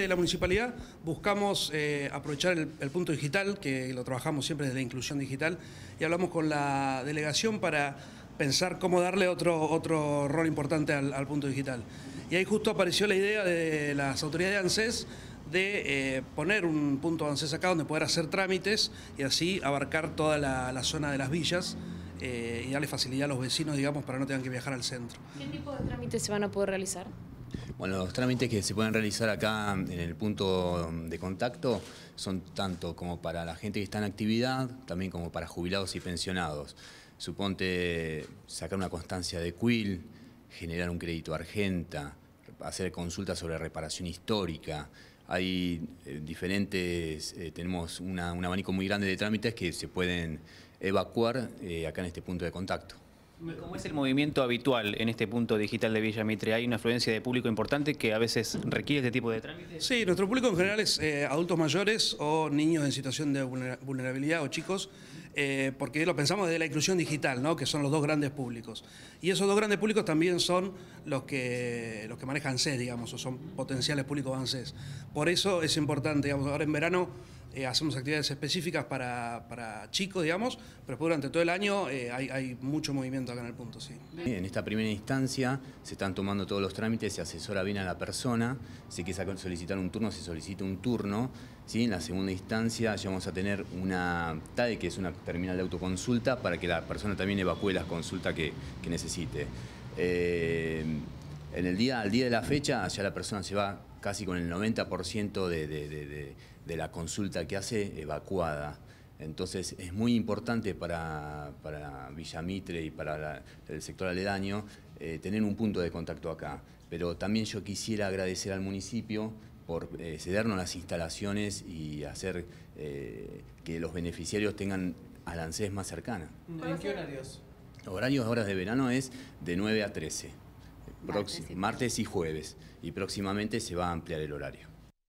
De la municipalidad buscamos eh, aprovechar el, punto digital, que lo trabajamos siempre desde inclusión digital, y hablamos con la delegación para pensar cómo darle otro, otro rol importante al, punto digital. Y ahí justo apareció la idea de las autoridades de ANSES de eh, poner un punto ANSES acá donde poder hacer trámites y así abarcar toda la, zona de las villas. Eh, y darle facilidad a los vecinos, digamos, para no tengan que viajar al centro. ¿Qué tipo de trámites se van a poder realizar? Bueno, los trámites que se pueden realizar acá en el punto de contacto son tanto como para la gente que está en actividad, también como para jubilados y pensionados. Suponte sacar una constancia de Quill, generar un crédito Argenta, hacer consultas sobre reparación histórica. Hay eh, diferentes, eh, tenemos un abanico muy grande de trámites que se pueden evacuar eh, acá en este punto de contacto. ¿Cómo es el movimiento habitual en este punto digital de Villa Mitre? ¿Hay una afluencia de público importante que a veces requiere este tipo de trámites? Sí, nuestro público en general es eh, adultos mayores o niños en situación de vulnerabilidad o chicos, eh, porque lo pensamos desde la inclusión digital, ¿no? que son los dos grandes públicos. Y esos dos grandes públicos también son los que, los que manejan CES, digamos, o son potenciales públicos ANSES. Por eso es importante, digamos, ahora en verano eh, hacemos actividades específicas para, chicos, digamos, pero después durante todo el año eh, hay, mucho movimiento acá en el punto, sí. En esta primera instancia se están tomando todos los trámites, se asesora bien a la persona, si quiere solicitar un turno, se solicita un turno, ¿sí? En la segunda instancia ya vamos a tener una TAE, que es una terminal de autoconsulta, para que la persona también evacúe las consultas que, necesite. Eh, en el día, al día de la fecha ya la persona se va casi con el 90% de, la consulta que hace evacuada. Entonces es muy importante para, para Villamitre y para el sector aledaño eh, tener un punto de contacto acá. Pero también yo quisiera agradecer al municipio por eh, cedernos las instalaciones y hacer eh, que los beneficiarios tengan al más cercana. ¿En qué horarios? Horarios, horas de verano es de 9 a 13. Martes y, jueves. Y próximamente se va a ampliar el horario.